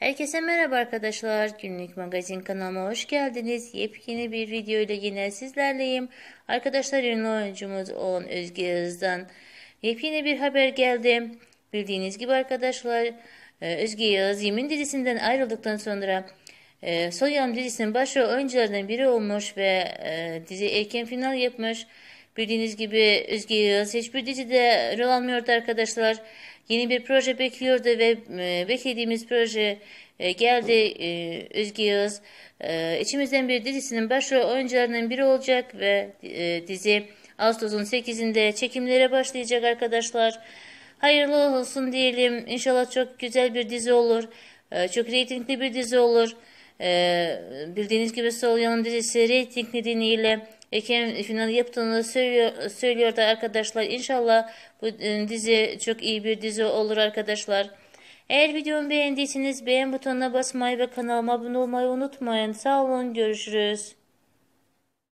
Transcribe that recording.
Herkese merhaba arkadaşlar. Günlük magazin kanalıma hoş geldiniz. Yepyeni bir video ile yine sizlerleyim. Arkadaşlar ünlü oyuncumuz olan Özge Yağız'dan yepyeni bir haber geldi. Bildiğiniz gibi arkadaşlar e, Özge Yağız Yemin dizisinden ayrıldıktan sonra e, Soyam dizisinin başrol oyuncularından biri olmuş ve e, dizi erken final yapmış. Bildiğiniz gibi Özge Yağız hiçbir dizide rol almıyordu arkadaşlar. Yeni bir proje bekliyordu ve e, beklediğimiz proje e, geldi e, Özge Yağız. İçimizden bir dizisinin başrol oyuncularının biri olacak ve dizi Ağustos'un 8'inde çekimlere başlayacak arkadaşlar. Hayırlı olsun diyelim. İnşallah çok güzel bir dizi olur. Çok reytingli bir dizi olur. bildiğiniz gibi Solyan'ın dizisi reyting nedeniyle Ekim final yaptığını söylüyor, söylüyor da arkadaşlar. İnşallah bu e, dizi çok iyi bir dizi olur arkadaşlar. Eğer videomu beğendiyseniz beğen butonuna basmayı ve kanalıma abone olmayı unutmayın. Sağ olun görüşürüz.